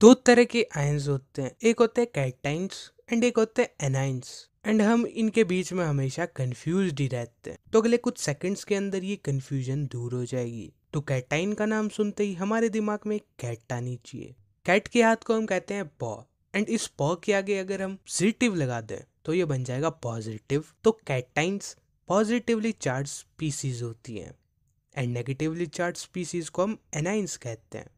दो तरह के आयंस होते हैं एक होते हैं कैटाइंस एंड एक होते हैं एनाइंस एंड हम इनके बीच में हमेशा कंफ्यूज ही रहते हैं तो अगले कुछ सेकंड्स के अंदर ये कंफ्यूजन दूर हो जाएगी तो कैटाइन का नाम सुनते ही हमारे दिमाग में कैट आनी चाहिए कैट के हाथ को हम कहते हैं पॉ एंड इस पॉ के आगे अगर हम पॉजिटिव लगा दें तो ये बन जाएगा पॉजिटिव तो कैटाइंस पॉजिटिवली चार्ज स्पीसीज होती हैं एंड नेगेटिवली चार्ज स्पीसीज को हम एनाइंस कहते हैं